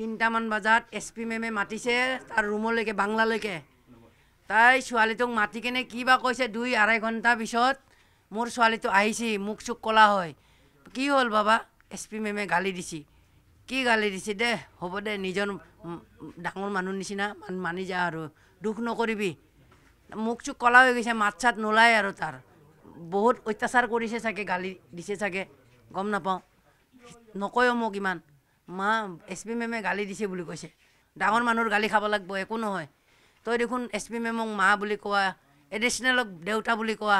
তিনিটামান বজাত S P মেমে মাতিছে তাৰ ৰুমলৈকে বাংলালৈকে তাই ছোৱালীটোক মাতি কেনে বা কৈছে দুই আঢ়ৈ ঘণ্টাৰ পিছত মোৰ ছোৱালীটো আহিছে মোক চুক ক'লা হয় কি হ'ল বাবা এছ পি মেমে গালি দিছে কি গালি দিছে দে হ'ব দে নিজৰ ডাঙৰ মানুহ নিচিনা মান মানি যা আৰু দুখ নকৰিবি মোক চুক ক'লা হৈ গৈছে মাত চাত নোলায় আৰু তাৰ বহুত অত্যাচাৰ কৰিছে চাগে গালি দিছে চাগে গম নাপাওঁ নকয় মোক ইমান মা এছ পি মেমে গালি দিছে বুলি কৈছে ডাঙৰ মানুহৰ গালি খাব লাগিব একো নহয় তই দেখোন এছ পি মেমক মা বুলি কোৱা এডিচনেলক দেউতা বুলি কোৱা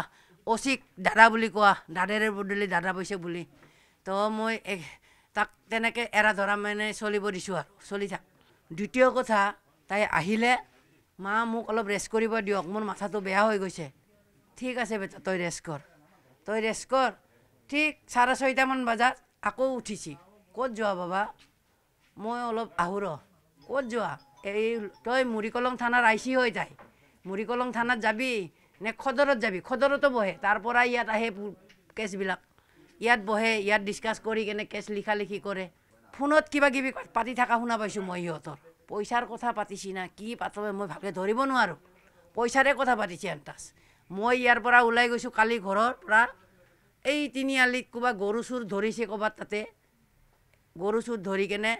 অচিক দাদা বুলি কোৱা দাদাৰে বদলি দাদা পৈছে বুলি তো মই তাক তেনেকৈ এৰা ধৰা মানে চলিব দিছোঁ আৰু চলি থাক দ্বিতীয় কথা তাই আহিলে মা মোক অলপ ৰেষ্ট কৰিব দিয়ক মোৰ মাথাটো বেয়া হৈ গৈছে ঠিক আছে বেটা তই ৰেষ্ট কৰ তই ৰেষ্ট কৰ ঠিক চাৰে ছয়টামান বজাত আকৌ উঠিছি ক'ত যোৱা বাবা মই অলপ আহো ৰ ক'ত যোৱা এই তই মুৰিকলং থানাৰ আই চি হৈ যায় মুৰিকলং থানাত যাবি নে খদৰত যাবি খদৰতো বহে তাৰ পৰা ইয়াত আহে কেছবিলাক ইয়াত বহে ইয়াত ডিছকাছ কৰি কেনে কেছ লিখা লিখি কৰে ফোনত কিবা কিবি পাতি থকা শুনা পাইছোঁ মই সিহঁতৰ পইচাৰ কথা পাতিছি না কি পাতবে মই ভালকৈ ধৰিব নোৱাৰোঁ পইচাৰে কথা পাতিছে এণ্টাছ মই ইয়াৰ পৰা ওলাই গৈছোঁ কালি ঘৰৰ পৰা এই তিনিআলিত ক'ৰবাত গৰু চুৰ ধৰিছে ক'ৰবাত তাতে গৰু চুৰ ধৰি কেনে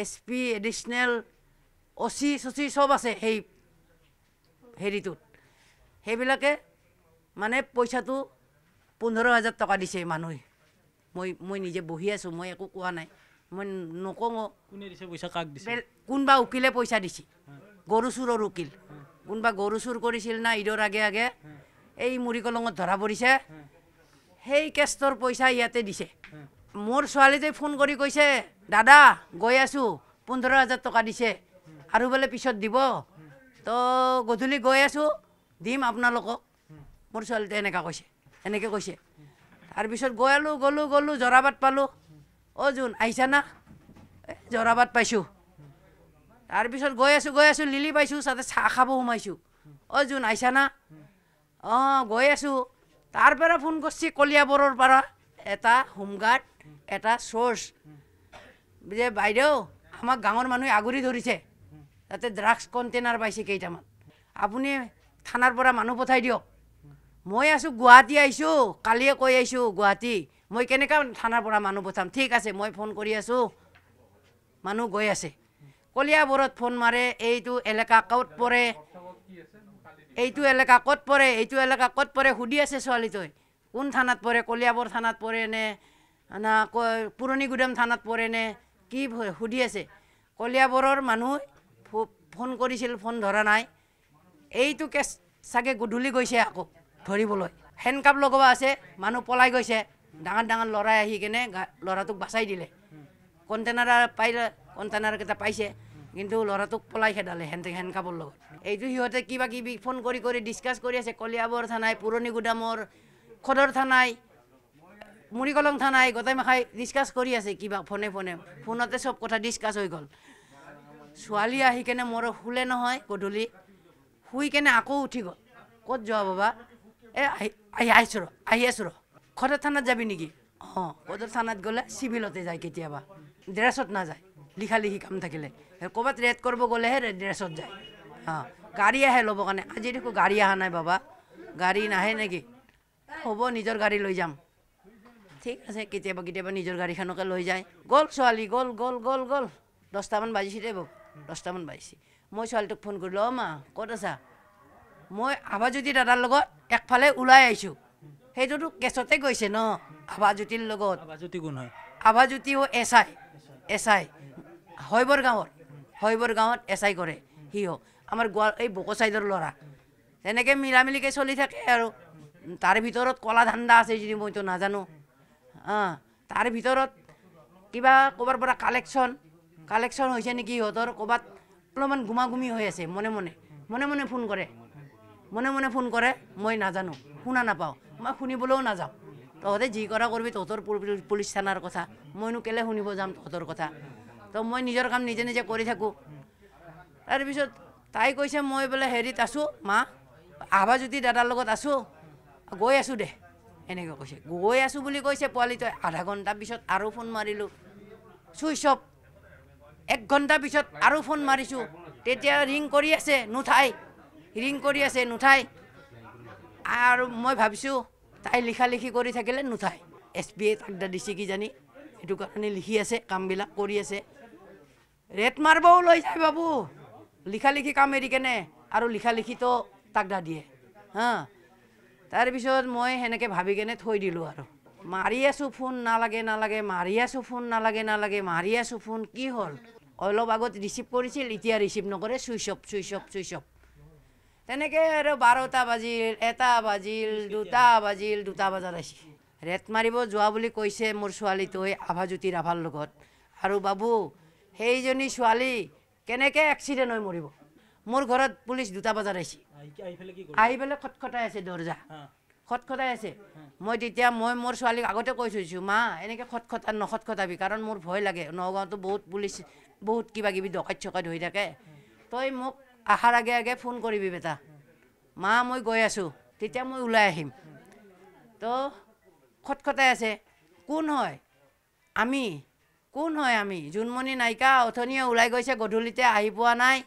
এছ পি এডিশ্যনেল অচি চচি চব আছে সেই হেৰিটোত সেইবিলাকে মানে পইচাটো পোন্ধৰ হাজাৰ টকা দিছে মানুহে মই মই নিজে বহি আছোঁ মই একো কোৱা নাই মই নকওঁ পইচা কাক দিছে কোনোবা উকিলে পইচা দিছে গৰু চুৰৰ উকিল কোনোবা গৰু চুৰ কৰিছিল না ঈদৰ আগে আগে এই মুৰি কলঙত ধৰা পৰিছে সেই কেছটোৰ পইচা ইয়াতে দিছে মোৰ ছোৱালীজনী ফোন কৰি কৈছে দাদা গৈ আছোঁ পোন্ধৰ হাজাৰ টকা দিছে আৰু বোলে পিছত দিব তো গধূলি গৈ আছোঁ দিম আপোনালোকক মোৰ ছোৱালীটোৱে এনেকুৱা কৈছে এনেকৈ কৈছে তাৰপিছত গৈলোঁ গ'লোঁ গ'লোঁ জৰাবাট পালোঁ অ' জোন আহিছা না জৰাবাট পাইছোঁ তাৰপিছত গৈ আছোঁ গৈ আছোঁ লিলি পাইছোঁ তাতে চাহ খাব সোমাইছোঁ অ' জোন আহিছা না অঁ গৈ আছোঁ তাৰপৰা ফোন কৰিছে কলিয়াবৰৰ পৰা এটা হোমগাৰ্ড এটা চৰ্চ যে বাইদেউ আমাক গাঁৱৰ মানুহে আগুৰি ধৰিছে তাতে ড্ৰাগছ কণ্টেইনাৰ পাইছে কেইটামান আপুনি থানাৰ পৰা মানুহ পঠাই দিয়ক মই আছোঁ গুৱাহাটী আহিছোঁ কালিয়ে কৈ আহিছোঁ গুৱাহাটী মই কেনেকৈ থানাৰ পৰা মানুহ পঠাম ঠিক আছে মই ফোন কৰি আছোঁ মানুহ গৈ আছে কলিয়াবোৰত ফোন মাৰে এইটো এলেকা ক'ত পৰে এইটো এলেকা ক'ত পৰে এইটো এলেকা ক'ত পৰে সুধি আছে ছোৱালীটোৱে কোন থানাত পৰে কলিয়াবৰ থানাত পৰেনে না পুৰণি গুদাম থানাত পৰেনে কি সুধি আছে কলিয়াবৰৰ মানুহ ফোন কৰিছিল ফোন ধৰা নাই এইটো কেছ চাগে গধূলি গৈছে আকৌ ধৰিবলৈ হেণ্ডকাপ লগোৱা আছে মানুহ পলাই গৈছে ডাঙৰ ডাঙৰ ল'ৰাই আহি কেনে ল'ৰাটোক বাচাই দিলে কণ্টেনাৰ পাই কণ্টেনাৰকেইটা পাইছে কিন্তু ল'ৰাটোক পলাই খেদালে হেন হেণ্ডকাপৰ লগত এইটো সিহঁতে কিবা কিবি ফোন কৰি কৰি ডিছকাছ কৰি আছে কলিয়াবৰ থানাই পুৰণি গুদামৰ খদৰ থানাই মুৰিকলং থানাই মাখাই ডিছকাছ কৰি আছে কিবা ফোনে ফোনে ফোনতে চব কথা ডিছকাছ হৈ গ'ল ছোৱালী আহি কেনে মোৰ শুলে নহয় গধূলি শুই কেনে আকৌ উঠি গ'ল ক'ত যোৱা বাবা এই আহি আহিছোঁ ৰ আহি আছোঁ ৰ খদৰ থানাত যাবি নেকি অঁ খদৰ থানাত গ'লে চিভিলতে যায় কেতিয়াবা ড্ৰেছত নাযায় লিখা লিখি কাম থাকিলে ক'ৰবাত ৰেড কৰিব গ'লেহে ড্ৰেছত যায় অঁ গাড়ী আহে ল'ব কাৰণে আজি দেখোঁ গাড়ী অহা নাই বাবা গাড়ী নাহে নেকি হ'ব নিজৰ গাড়ী লৈ যাম ঠিক আছে কেতিয়াবা কেতিয়াবা নিজৰ গাড়ীখনকে লৈ যায় গ'ল ছোৱালী গ'ল গ'ল গ'ল গ'ল দহটামান বাজিছে দেই বৌ দহটামান বাজিছে মই ছোৱালীটোক ফোন কৰিলোঁ অঁ মা ক'ত আছা মই আভাজ্যোতি দাদাৰ লগত একফালে ওলাই আহিছোঁ সেইটোতো কেছতে গৈছে ন আভাজ্যোতিৰ লগত আভাজ্যোতি অ' এছ আই এছ আই হৈবৰ গাঁৱত হৈবৰ গাঁৱত এছ আই কৰে সি হওক আমাৰ গোৱাল এই বকো চাইডৰ ল'ৰা তেনেকৈ মিলামিলিকৈ চলি থাকে আৰু তাৰ ভিতৰত কলা ধান্দা আছে যদি মইতো নাজানো অঁ তাৰ ভিতৰত কিবা ক'ৰবাৰ পৰা কালেকশ্যন কালেকশ্যন হৈছে নেকি সিহঁতৰ ক'ৰবাত অলপমান ঘুমাঘুমি হৈ আছে মনে মনে মনে মনে ফোন কৰে মনে মনে ফোন কৰে মই নাজানো শুনা নাপাওঁ মই শুনিবলৈও নাযাওঁ তহঁতে যি কৰা কৰিবি তহঁতৰ পুলিচ থানাৰ কথা মইনো কেলৈ শুনিব যাম তহঁতৰ কথা তো মই নিজৰ কাম নিজে নিজে কৰি থাকোঁ তাৰপিছত তাই কৈছে মই বোলে হেৰিত আছোঁ মা আহবা যদি দাদাৰ লগত আছোঁ গৈ আছোঁ দে এনেকৈ কৈছে গৈ আছোঁ বুলি কৈছে পোৱালিটোৱে আধা ঘণ্টা পিছত আৰু ফোন মাৰিলোঁ চুইচ অফ এক ঘণ্টা পিছত আৰু ফোন মাৰিছোঁ তেতিয়া ৰিং কৰি আছে নুঠাই ৰিং কৰি আছে নুঠাই আৰু মই ভাবিছোঁ তাই লিখা লিখি কৰি থাকিলে নুঠাই এছ বি আই তাকদা দিছে কিজানি সেইটো কাৰণে লিখি আছে কামবিলাক কৰি আছে ৰেট মাৰিবও লৈ যায় বাবু লিখা লিখি কাম এৰি কেনে আৰু লিখা লিখালিখিতো তাকদা দিয়ে হা তাৰপিছত মই সেনেকৈ ভাবি কেনে থৈ দিলোঁ আৰু মাৰি আছোঁ ফোন নালাগে নালাগে মাৰি আছোঁ ফোন নালাগে নালাগে মাৰি আছোঁ ফোন কি হ'ল অলপ আগত ৰিচিভ কৰিছিল এতিয়া ৰিচিভ নকৰে switch off switch off switch off তেনেকৈ আৰু বাৰটা বাজিল এটা বাজিল দুটা বাজিল দুটা বজাত আহিছে ৰেট মাৰিব যোৱা বুলি কৈছে মোৰ ছোৱালীটোৱে আভা জ্যোতি ৰাভাৰ লগত আৰু বাবু সেইজনী ছোৱালী কেনেকৈ এক্সিডেণ্ট হৈ মৰিব মোৰ ঘৰত পুলিচ দুটা বজাত আহিছে আহি পেলাই খট খটাই আছে দৰ্জা খট খটাই আছে মই তেতিয়া মই মোৰ ছোৱালীক আগতে কৈ থৈছোঁ মা এনেকৈ খট খটা নখট খটাবি কাৰণ মোৰ ভয় লাগে নগাঁৱতো বহুত পুলিচ বহুত কিবা কিবি ডকাইত চকাইত হৈ থাকে তই মোক অহাৰ আগে আগে ফোন কৰিবি বেটা মা মই গৈ আছোঁ তেতিয়া মই ওলাই আহিম তো খটাই আছে কোন হয় আমি কোন হয় আমি জোনমণি নাইকা অথনিয়ে ওলাই গৈছে গধূলিতে আহি পোৱা নাই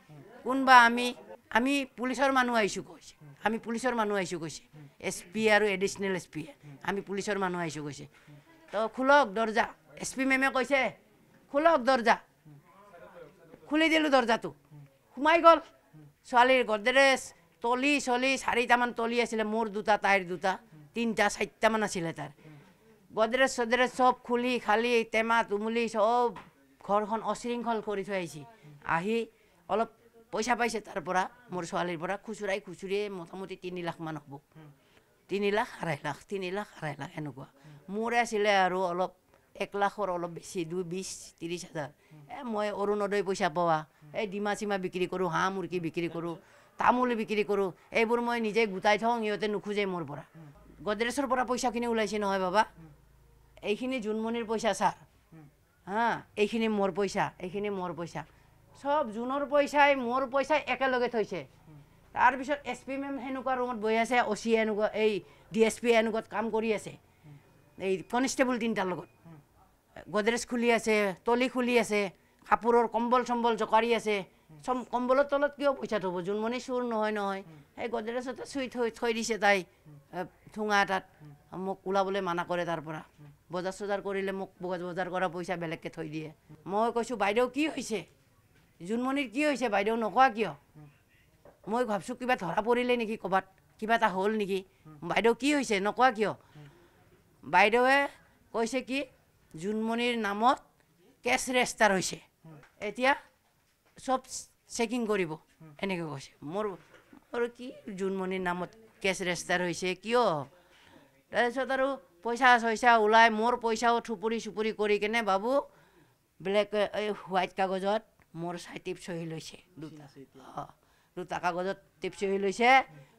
কোনবা আমি আমি পুলিচৰ মানুহ আহিছোঁ কৈছে আমি পুলিচৰ মানুহ আহিছোঁ কৈছে এছ পি আৰু এডিচনেল এছ পিয়ে আমি পুলিচৰ মানুহ আহিছোঁ কৈছে তো খোলক দৰ্জা এছ পি মেমে কৈছে খোলক দৰ্জা খুলি দিলোঁ দৰ্জাটো সোমাই গ'ল ছোৱালীৰ গডৰেজ তলি চলি চাৰিটামান তলি আছিলে মোৰ দুটা তাইৰ দুটা তিনিটা চাৰিটামান আছিলে তাৰ গডৰেজ চডৰেজ চব খুলি খালি টেমা তুমুলি চব ঘৰখন অশৃংখল কৰি থৈ আহিছে আহি অলপ পইচা পাইছে তাৰ পৰা মোৰ ছোৱালীৰ পৰা খুচুৰাই খুচুৰিয়ে মোটামুটি তিনি লাখমান হ'ব তিনি লাখ আঢ়াই লাখ তিনি লাখ আঢ়াই লাখ এনেকুৱা মোৰে আছিলে আৰু অলপ এক লাখৰ অলপ বেছি দুই বিছ ত্ৰিছ হাজাৰ এ মই অৰুণোদয় পইচা পোৱা এই ডিমা চিমা বিক্ৰী কৰোঁ হাঁহ মুৰ্গী বিক্ৰী কৰোঁ তামোল বিক্ৰী কৰোঁ এইবোৰ মই নিজে গোটাই থওঁ সিহঁতে নোখোজে মোৰ পৰা গডৰেজৰ পৰা পইচাখিনি ওলাইছে নহয় বাবা এইখিনি জোনমণিৰ পইচা ছাৰ হা এইখিনি মোৰ পইচা এইখিনি মোৰ পইচা সব জুনৰ পইচাই মোৰ পইচাই একেলগে থৈছে তাৰপিছত এছ পি মেম সেনেকুৱা ৰুমত বহি আছে অ' চি এনেকুৱা এই ডি এছ পি এনেকুৱাত কাম কৰি আছে এই কনিষ্টেবল তিনিটাৰ লগত গডৰেজ খুলি আছে তলি খুলি আছে কাপোৰৰ কম্বল চম্বল জোকাৰি আছে চব কম্বলৰ তলত কিয় পইচা থ'ব জোনমণি চুৰ নহয় নহয় সেই গডৰেজতে চুই থৈ থৈ দিছে তাই ঠোঙা এটাত মোক ওলাবলৈ মানা কৰে তাৰ পৰা বজাৰ চজাৰ কৰিলে মোক বজাৰ কৰা পইচা বেলেগকৈ থৈ দিয়ে মই কৈছোঁ বাইদেউ কি হৈছে জোনমণিৰ কি হৈছে বাইদেউ নকোৱা কিয় মই ভাবছোঁ কিবা ধৰা পৰিলে নেকি ক'ৰবাত কিবা এটা হ'ল নেকি বাইদেউ কি হৈছে নকোৱা কিয় বাইদেৱে কৈছে কি জোনমণিৰ নামত কেছ ৰেজিষ্টাৰ হৈছে এতিয়া চব চেকিং কৰিব এনেকৈ কৈছে মোৰ মোৰ কি জোনমণিৰ নামত কেছ ৰেজিষ্টাৰ হৈছে কিয় তাৰপিছত আৰু পইচা চইচা ওলাই মোৰ পইচাও থুপুৰি চুপুৰি কৰি কেনে বাবু ব্লেক এই হোৱাইট কাগজত মোৰ চাই টিপচহি লৈছে দুটা দুটা কাগজত টিপচহি লৈছে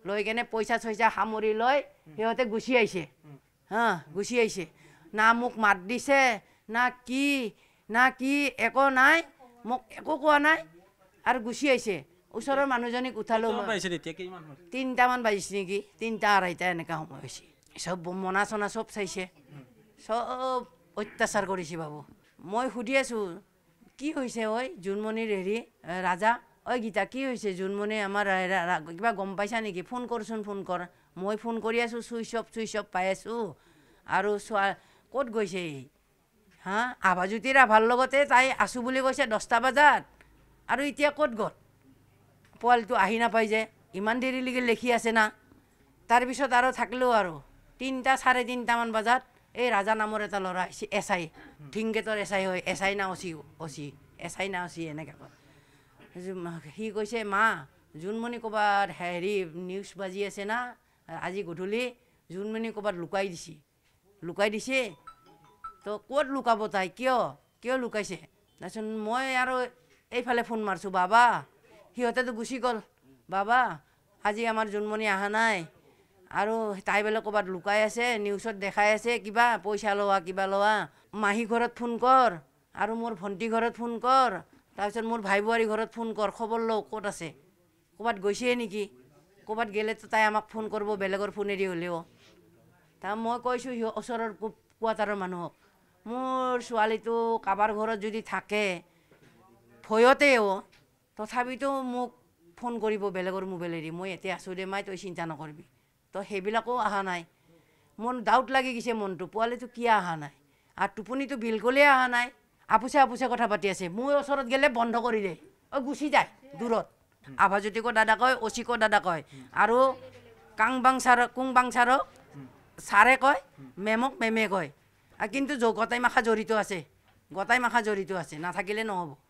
লৈ কেনে পইচা চইচা সামৰি লৈ সিহঁতে গুচি আহিছে হা গুচি আহিছে না মোক মাত দিছে না কি না কি একো নাই মোক একো কোৱা নাই আৰু গুচি আহিছে ওচৰৰ মানুহজনীক উঠালোঁ তিনিটামান বাজিছে নেকি তিনিটা আঢ়াইটা এনেকুৱা সময় হৈছে চব মনা চনা চব চাইছে চব অত্যাচাৰ কৰিছে বাবু মই সুধি আছোঁ কি হৈছে ঐ জোনমণিৰ হেৰি ৰাজা ঐ গীতা কি হৈছে জোনমণি আমাৰ কিবা গম পাইছা নেকি ফোন কৰচোন ফোন কৰ মই ফোন কৰি আছোঁ চুইচ অফ চুইচ অফ পাই আছোঁ আৰু চোৱা ক'ত গৈছে এই হা আভাজ্যোতি ৰাভাৰ লগতে তাই আছোঁ বুলি কৈছে দহটা বজাত আৰু এতিয়া ক'ত গ'ল পোৱালিটো আহি নাপায় যে ইমান দেৰিলৈকে লিখি আছে না তাৰপিছত আৰু থাকিলোঁ আৰু তিনিটা চাৰে তিনিটামান বজাত এই ৰাজা নামৰ এটা ল'ৰা আহিছে এছ আই ঠিংগেটৰ এছ আই হয় এছ আই না অচি অচি এছ আই না অচি এনেকৈ কয় সি কৈছে মা জোনমণি ক'ৰবাত হেৰি নিউজ বাজি আছে না আজি গধূলি জোনমণি ক'ৰবাত লুকাই দিছে লুকাই দিছে তো ক'ত লুকাব তাই কিয় কিয় লুকাইছে তাৰপিছত মই আৰু এইফালে ফোন মাৰিছোঁ বাবা সিহঁতেতো গুচি গ'ল বাবা আজি আমাৰ জোনমণি অহা নাই আৰু তাই বোলে ক'ৰবাত লুকাই আছে নিউজত দেখাই আছে কিবা পইচা লোৱা কিবা লোৱা মাহী ঘৰত ফোন কৰ আৰু মোৰ ভণ্টি ঘৰত ফোন কৰ তাৰপিছত মোৰ ভাই বোৱাৰী ঘৰত ফোন কৰ খবৰ লওঁ ক'ত আছে ক'ৰবাত গৈছে নেকি ক'ৰবাত গ'লেতো তাই আমাক ফোন কৰিব বেলেগৰ ফোনেদি হ'লেও তাৰ মই কৈছোঁ সিহঁত ওচৰৰ কোৱাটাৰৰ মানুহক মোৰ ছোৱালীটো কাৰোবাৰ ঘৰত যদি থাকে ভয়তে অ তথাপিতো মোক ফোন কৰিব বেলেগৰ মোবাইলেদি মই এতিয়া আছোঁ দে মাই তই চিন্তা নকৰিবি তো সেইবিলাকো অহা নাই মন ডাউট লাগি গৈছে মনটো পোৱালিটো কিয় অহা নাই আৰু টোপনিটো বিলকুলেই অহা নাই আপোচে আপোচে কথা পাতি আছে মোৰ ওচৰত গ'লে বন্ধ কৰি দিয়ে অ গুচি যায় দূৰত আভাজ্যোতিকো দাদা কয় অচিকো দাদা কয় আৰু কাং বাং চাৰক কুং বাং চাৰক ছাৰে কয় মেমক মেমে কয় কিন্তু গতাই মাখা জড়িত আছে গতাই মাখা জড়িত আছে নাথাকিলে নহ'ব